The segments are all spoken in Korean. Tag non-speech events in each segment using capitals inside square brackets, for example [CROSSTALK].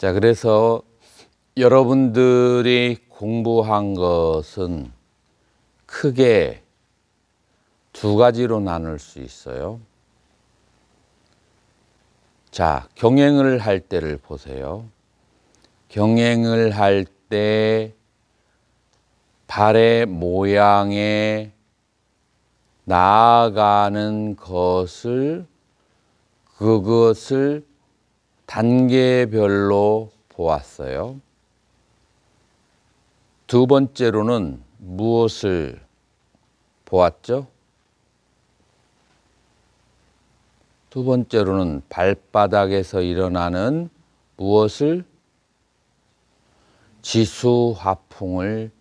자, 그래서 여러분들이 공부한 것은 크게 두 가지로 나눌 수 있어요. 자, 경행을 할 때를 보세요. 경행을 할 때 발의 모양에 나아가는 것을 그것을 단계별로 보았어요. 두 번째로는 무엇을 보았죠? 두 번째로는 발바닥에서 일어나는 무엇을 지수 화풍을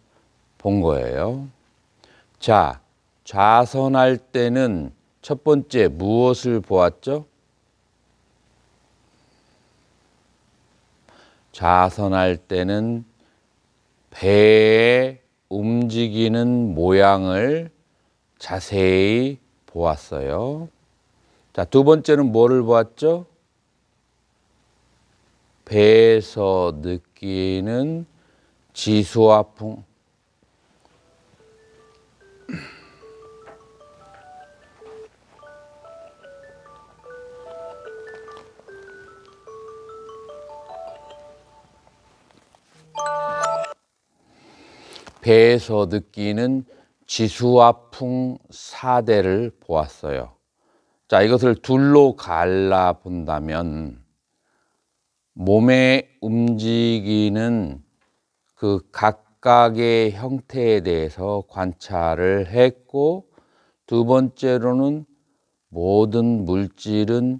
본 거예요. 자, 좌선할 때는 첫 번째 무엇을 보았죠? 자선할 때는 배의 움직이는 모양을 자세히 보았어요. 자, 두 번째는 뭐를 보았죠? 배에서 느끼는 지수와 풍, 배에서 느끼는 지수와 풍 사대를 보았어요. 자, 이것을 둘로 갈라 본다면 몸의 움직이는 그 각각의 형태에 대해서 관찰을 했고 두 번째로는 모든 물질은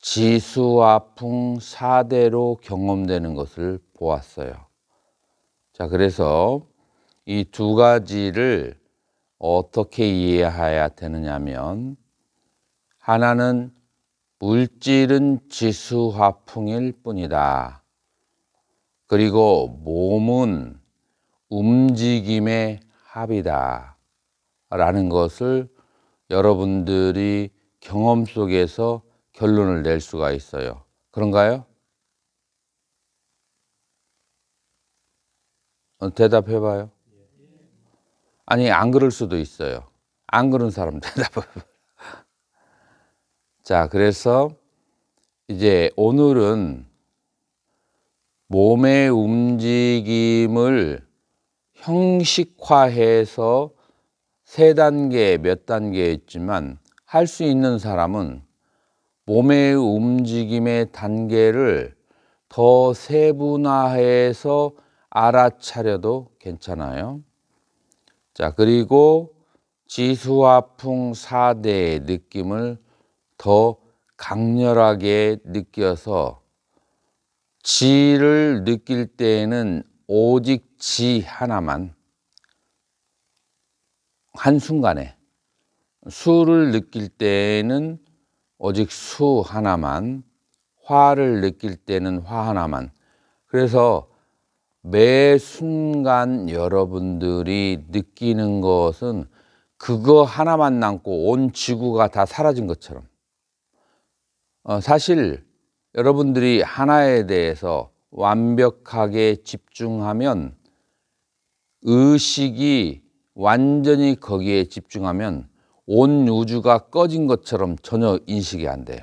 지수와 풍 사대로 경험되는 것을 보았어요. 자, 그래서 이두 가지를 어떻게 이해해야 되느냐면 하나는 물질은 지수화풍일 뿐이다. 그리고 몸은 움직임의 합이다. 라는 것을 여러분들이 경험 속에서 결론을 낼 수가 있어요. 그런가요? 어, 대답해봐요. 아니, 안 그럴 수도 있어요. 안 그런 사람 [LAUGHS] 대답을. 자, 그래서 이제 오늘은 몸의 움직임을 형식화해서 세 단계, 몇 단계 있지만 할 수 있는 사람은 몸의 움직임의 단계를 더 세분화해서 알아차려도 괜찮아요. 자, 그리고 지수화풍 4대의 느낌을 더 강렬하게 느껴서 지를 느낄 때에는 오직 지 하나만 한순간에 수를 느낄 때에는 오직 수 하나만 화를 느낄 때는 화 하나만 그래서 매 순간 여러분들이 느끼는 것은 그거 하나만 남고 온 지구가 다 사라진 것처럼 어, 사실 여러분들이 하나에 대해서 완벽하게 집중하면 의식이 완전히 거기에 집중하면 온 우주가 꺼진 것처럼 전혀 인식이 안 돼요.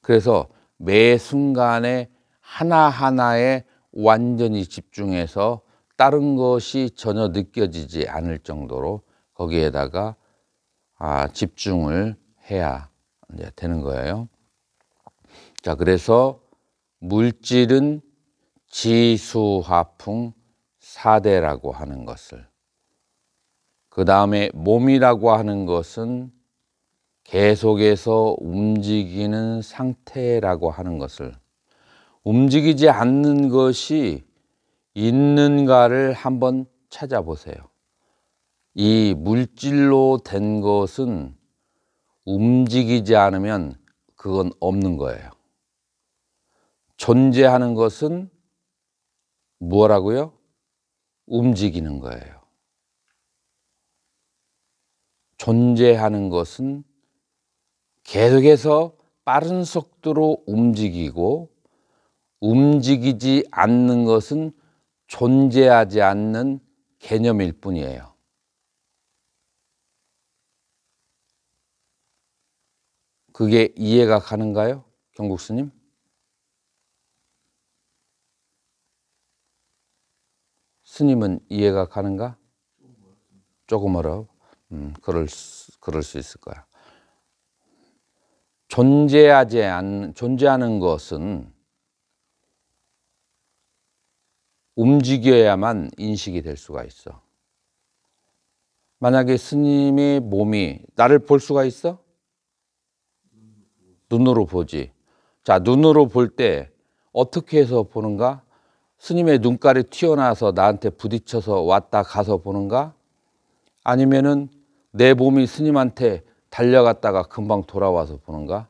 그래서 매 순간에 하나하나에 완전히 집중해서 다른 것이 전혀 느껴지지 않을 정도로 거기에다가 아, 집중을 해야 이제 되는 거예요. 자, 그래서 물질은 지수화풍 사대라고 하는 것을 그 다음에 몸이라고 하는 것은 계속해서 움직이는 상태라고 하는 것을 움직이지 않는 것이 있는가를 한번 찾아보세요. 이 물질로 된 것은 움직이지 않으면 그건 없는 거예요. 존재하는 것은 뭐라고요? 움직이는 거예요. 존재하는 것은 계속해서 빠른 속도로 움직이고 움직이지 않는 것은 존재하지 않는 개념일 뿐이에요. 그게 이해가 가는가요? 경국 스님? 스님은 이해가 가는가? 조금 어려. 음, 그럴 수, 그럴 수 있을 거야. 존재하지 않 존재하는 것은 움직여야만 인식이 될 수가 있어. 만약에 스님의 몸이 나를 볼 수가 있어? 눈으로 보지. 자, 눈으로 볼 때 어떻게 해서 보는가? 스님의 눈깔이 튀어나와서 나한테 부딪혀서 왔다 가서 보는가? 아니면은 내 몸이 스님한테 달려갔다가 금방 돌아와서 보는가?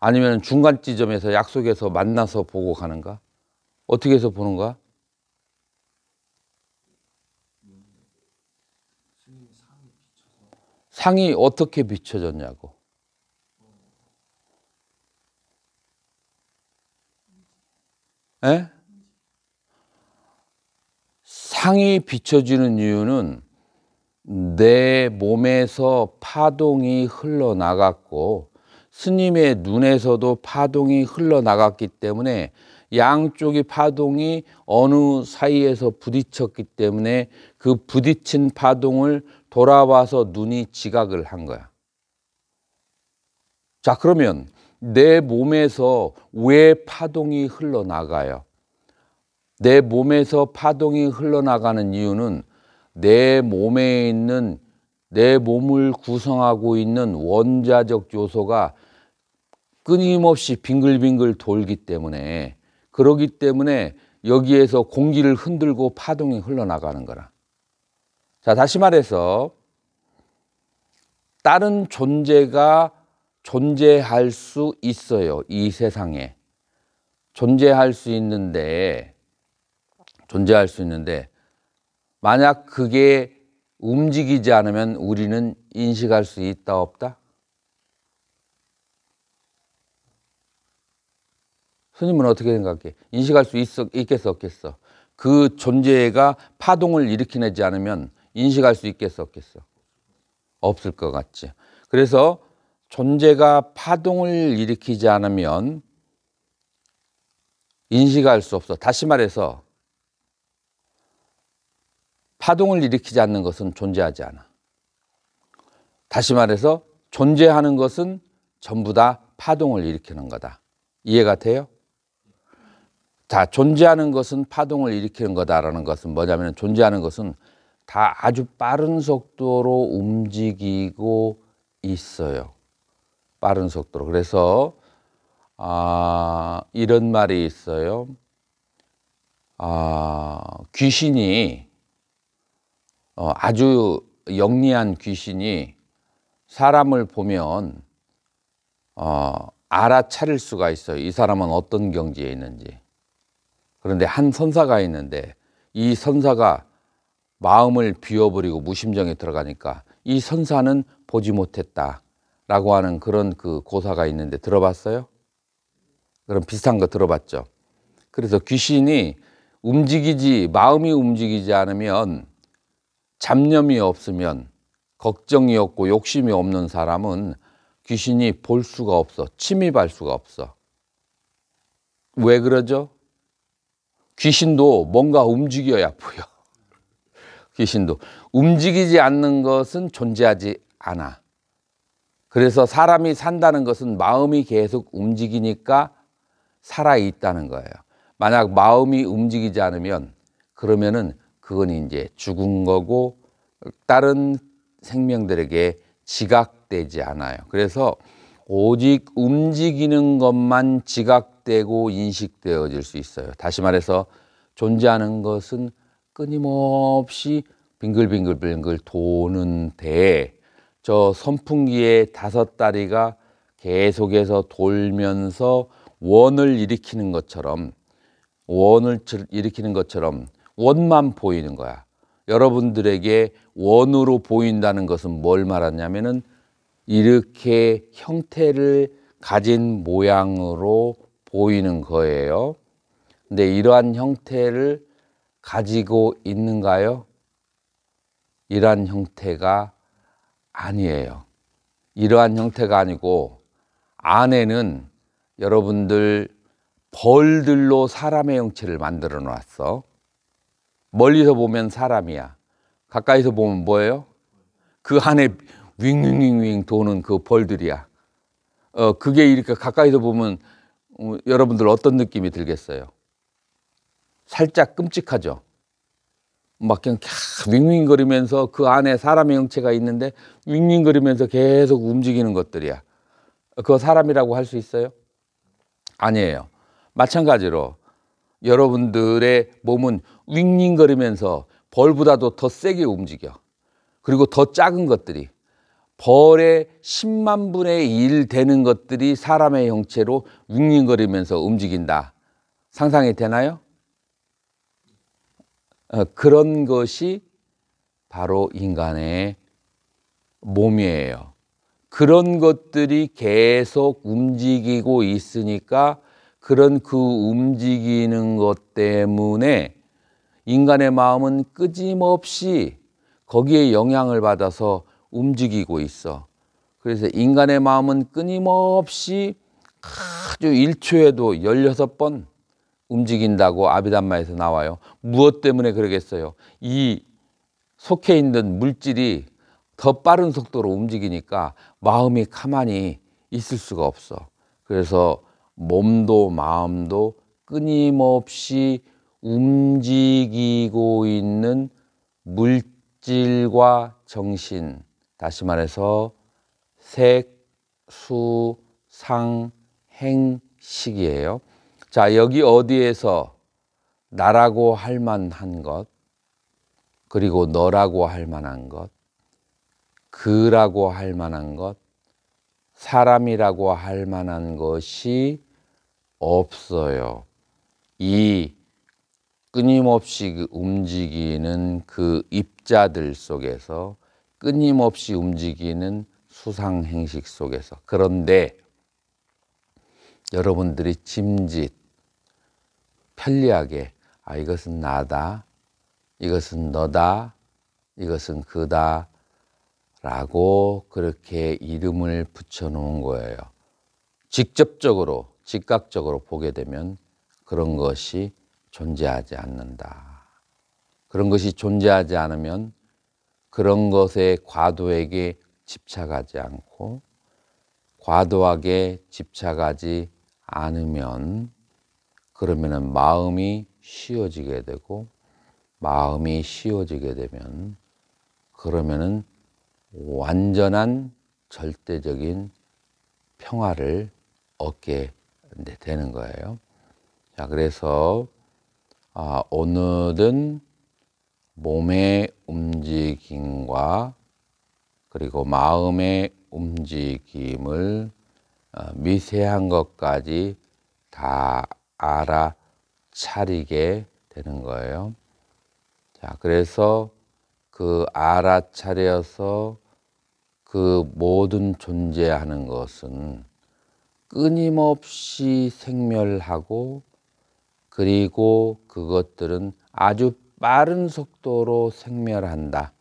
아니면 중간 지점에서 약속에서 만나서 보고 가는가? 어떻게 해서 보는가? 상이 어떻게 비춰졌냐고. 에? 예? 상이 비춰지는 이유는 내 몸에서 파동이 흘러나갔고 스님의 눈에서도 파동이 흘러나갔기 때문에 양쪽의 파동이 어느 사이에서 부딪혔기 때문에 그 부딪힌 파동을 돌아와서 눈이 지각을 한 거야. 자, 그러면 내 몸에서 왜 파동이 흘러나가요? 내 몸에서 파동이 흘러나가는 이유는 내 몸에 있는 내 몸을 구성하고 있는 원자적 요소가 끊임없이 빙글빙글 돌기 때문에 그러기 때문에 여기에서 공기를 흔들고 파동이 흘러나가는 거라. 자, 다시 말해서 다른 존재가 존재할 수 있어요. 이 세상에. 존재할 수 있는데, 존재할 수 있는데, 만약 그게 움직이지 않으면 우리는 인식할 수 있다, 없다? 스님은 어떻게 생각해? 인식할 수 있, 겠어 없겠어? 그 존재가 파동을 일으키지 않으면 인식할 수 있겠어 없겠어? 없을 것 같지. 그래서 존재가 파동을 일으키지 않으면 인식할 수 없어. 다시 말해서 파동을 일으키지 않는 것은 존재하지 않아. 다시 말해서 존재하는 것은 전부 다 파동을 일으키는 거다. 이해가 돼요? 자, 존재하는 것은 파동을 일으키는 거다라는 것은 뭐냐면 존재하는 것은 다 아주 빠른 속도로 움직이고 있어요. 빠른 속도로. 그래서 아, 이런 말이 있어요. 아, 귀신이 어, 아주 영리한 귀신이 사람을 보면 어, 알아차릴 수가 있어요. 이 사람은 어떤 경지에 있는지. 그런데 한 선사가 있는데 이 선사가 마음을 비워버리고 무심정에 들어가니까 이 선사는 보지 못했다 라고 하는 그런 그 고사가 있는데 들어봤어요? 그런 비슷한 거 들어봤죠? 그래서 귀신이 움직이지, 마음이 움직이지 않으면 잡념이 없으면 걱정이 없고 욕심이 없는 사람은 귀신이 볼 수가 없어. 침입할 수가 없어. 왜 그러죠? 귀신도 뭔가 움직여야 보여. 귀신도 움직이지 않는 것은 존재하지 않아. 그래서 사람이 산다는 것은 마음이 계속 움직이니까 살아있다는 거예요. 만약 마음이 움직이지 않으면 그러면은 그건 이제 죽은 거고 다른 생명들에게 지각되지 않아요. 그래서 오직 움직이는 것만 지각되고 인식되어질 수 있어요. 다시 말해서 존재하는 것은 끊임없이 빙글빙글빙글 도는데 저 선풍기의 다섯 다리가 계속해서 돌면서 원을 일으키는 것처럼 원을 일으키는 것처럼 원만 보이는 거야. 여러분들에게 원으로 보인다는 것은 뭘 말하냐면은 이렇게 형태를 가진 모양으로 보이는 거예요. 근데 이러한 형태를 가지고 있는가요? 이러한 형태가 아니에요. 이러한 형태가 아니고 안에는 여러분들 벌들로 사람의 형체를 만들어 놨어. 멀리서 보면 사람이야. 가까이서 보면 뭐예요? 그 안에 윙윙윙윙 도는 그 벌들이야. 어, 그게 이렇게 가까이서 보면 어, 여러분들 어떤 느낌이 들겠어요? 살짝 끔찍하죠. 막 그냥 윙윙거리면서 그 안에 사람의 형체가 있는데 윙윙거리면서 계속 움직이는 것들이야. 그거 사람이라고 할 수 있어요? 아니에요. 마찬가지로 여러분들의 몸은 윙윙거리면서 벌보다도 더 세게 움직여. 그리고 더 작은 것들이 벌의 10만 분의 1 되는 것들이 사람의 형체로 윙윙거리면서 움직인다. 상상이 되나요? 어, 그런 것이 바로 인간의 몸이에요. 그런 것들이 계속 움직이고 있으니까 그런 그 움직이는 것 때문에 인간의 마음은 끄짐없이 거기에 영향을 받아서 움직이고 있어. 그래서 인간의 마음은 끊임없이 아주 일초에도 열여번 움직인다고 아비담마에서 나와요. 무엇 때문에 그러겠어요? 이 속해 있는 물질이 더 빠른 속도로 움직이니까 마음이 가만히 있을 수가 없어. 그래서 몸도 마음도 끊임없이 움직이고 있는 물질과 정신, 다시 말해서 색, 수, 상, 행, 식이에요. 자, 여기 어디에서 나라고 할 만한 것, 그리고 너라고 할 만한 것, 그라고 할 만한 것, 사람이라고 할 만한 것이 없어요. 이 끊임없이 그 움직이는 그 입자들 속에서 끊임없이 움직이는 수상행식 속에서 그런데 여러분들이 짐짓, 편리하게, 아, 이것은 나다, 이것은 너다, 이것은 그다, 라고 그렇게 이름을 붙여놓은 거예요. 직접적으로, 즉각적으로 보게 되면 그런 것이 존재하지 않는다. 그런 것이 존재하지 않으면 그런 것에 과도하게 집착하지 않고 과도하게 집착하지 않으면 그러면은 마음이 쉬워지게 되고 마음이 쉬워지게 되면 그러면은 완전한 절대적인 평화를 얻게 네, 되는 거예요. 자, 그래서 아, 오늘은 몸의 움직임과 그리고 마음의 움직임을 어, 미세한 것까지 다 알아차리게 되는 거예요. 자, 그래서 그 알아차려서 그 모든 존재하는 것은 끊임없이 생멸하고 그리고 그것들은 아주 빠른 속도로 생멸한다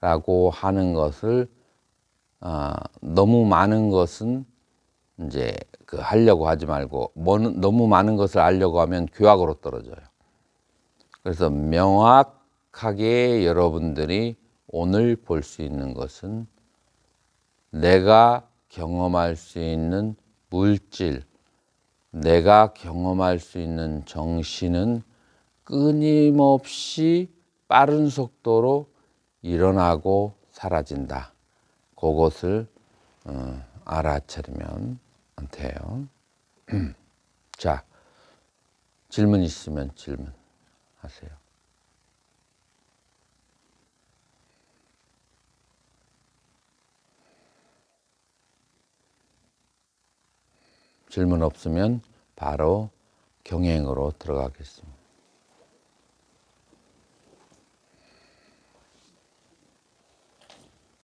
라고 하는 것을 어, 너무 많은 것은 이제 그 하려고 하지 말고 뭐, 너무 많은 것을 알려고 하면 교학으로 떨어져요. 그래서 명확하게 여러분들이 오늘 볼 수 있는 것은 내가 경험할 수 있는 물질, 내가 경험할 수 있는 정신은 끊임없이 빠른 속도로 일어나고 사라진다. 그것을 어, 알아차리면 안 돼요. [CLEARS THROAT] 자, 질문 있으면 질문 하세요. 질문 없으면 바로 경행으로 들어가겠습니다.